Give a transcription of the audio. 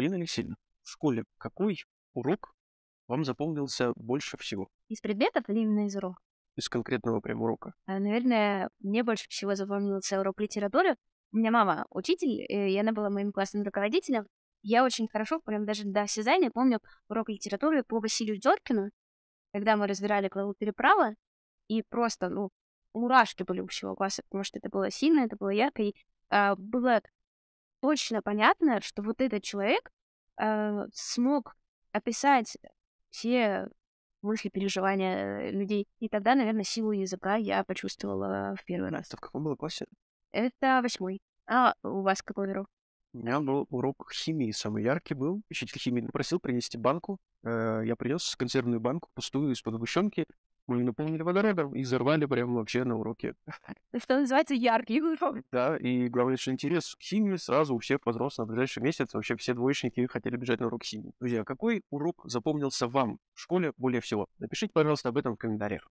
Полина Алексеевна, в школе какой урок вам запомнился больше всего? Из предметов или именно из урока? Из конкретного прям урока. А, наверное, мне больше всего запомнился урок литературы. У меня мама учитель, э, и она была моим классным руководителем. Я очень хорошо, прям даже до осязания, помню урок литературы по Василию Дёркину, когда мы разбирали главу переправа, и просто, ну, мурашки были у всего класса, потому что это было сильно, это было ярко, и а, было точно понятно, что вот этот человек э, смог описать все мысли, переживания э, людей. И тогда, наверное, силу языка я почувствовала э, в первый раз. Это в каком было классе? Это восьмой. А у вас какой урок? У меня был урок химии, самый яркий был. Учитель химии попросил принести банку. Э, я принес консервную банку, пустую, из-под сгущенки. Мы ее наполнили водородом и взорвали прямо вообще на уроке. Что называется яркий урок. Да, и главное, что интерес к химии сразу у всех возрос на ближайший месяц. Вообще все двоечники хотели бежать на урок химии. Друзья, какой урок запомнился вам в школе более всего? Напишите, пожалуйста, об этом в комментариях.